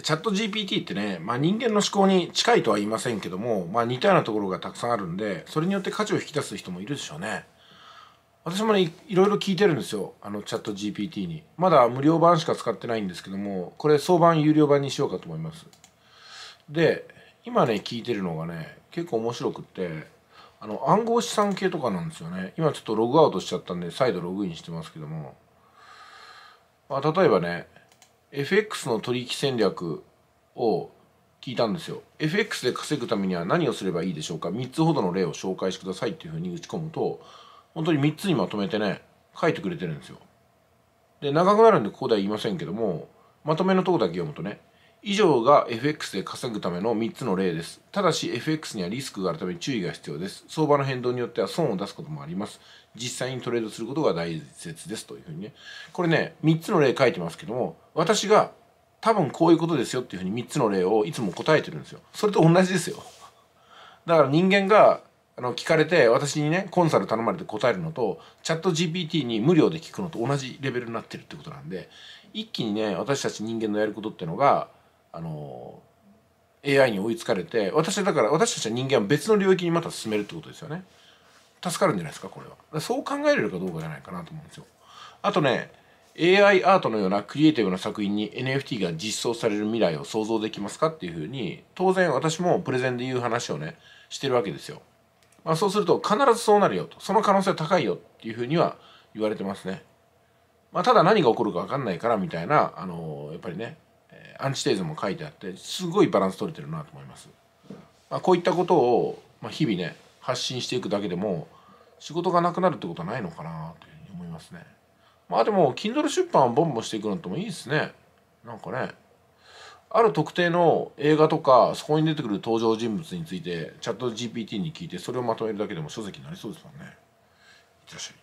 チャット GPT ってね、まあ、人間の思考に近いとは言いませんけども、まあ、似たようなところがたくさんあるんでそれによって価値を引き出す人もいるでしょうね私もねいろいろ聞いてるんですよあのチャット GPT にまだ無料版しか使ってないんですけどもこれ相版有料版にしようかと思いますで今ね聞いてるのがね結構面白くってあの暗号資産系とかなんですよね今ちょっとログアウトしちゃったんで再度ログインしてますけども、まあ、例えばね FX の取引戦略を聞いたんですよ FX で稼ぐためには何をすればいいでしょうか3つほどの例を紹介してくださいっていうふうに打ち込むと本当に3つにまとめてね書いてくれてるんですよで長くなるんでここでは言いませんけどもまとめのとこだけ読むとね以上が FX で稼ぐための3つの例です。ただし FX にはリスクがあるため注意が必要です。相場の変動によっては損を出すこともあります。実際にトレードすることが大切ですというふうにね。これね、3つの例書いてますけども、私が多分こういうことですよっていうふうに3つの例をいつも答えてるんですよ。それと同じですよ。だから人間があの聞かれて私にねコンサル頼まれて答えるのとチャット GPT に無料で聞くのと同じレベルになってるってことなんで一気にね私たち人間のやることってのがあの AI に追いつかれて私だから私たちは人間は別の領域にまた進めるってことですよね助かるんじゃないですかこれはそう考えれるかどうかじゃないかなと思うんですよあとね AI アートのようなクリエイティブな作品に NFT が実装される未来を想像できますかっていうふうに当然私もプレゼンで言う話をねしてるわけですよ、まあ、そうすると必ずそうなるよとその可能性は高いよっていうふうには言われてますね、まあ、ただ何が起こるか分かんないからみたいなあのー、やっぱりねー、アンチテーゼも書いてあってすごいバランス取れてるなと思います。まあ、こういったことを、まあ、日々ね発信していくだけでも仕事がなくなるってことはないのかなというふうに思いますね。まあでも Kindle 出版をボンボンしていくのともいいですね。なんかねある特定の映画とかそこに出てくる登場人物についてチャット GPT に聞いてそれをまとめるだけでも書籍になりそうですもんね。いってらっしゃい。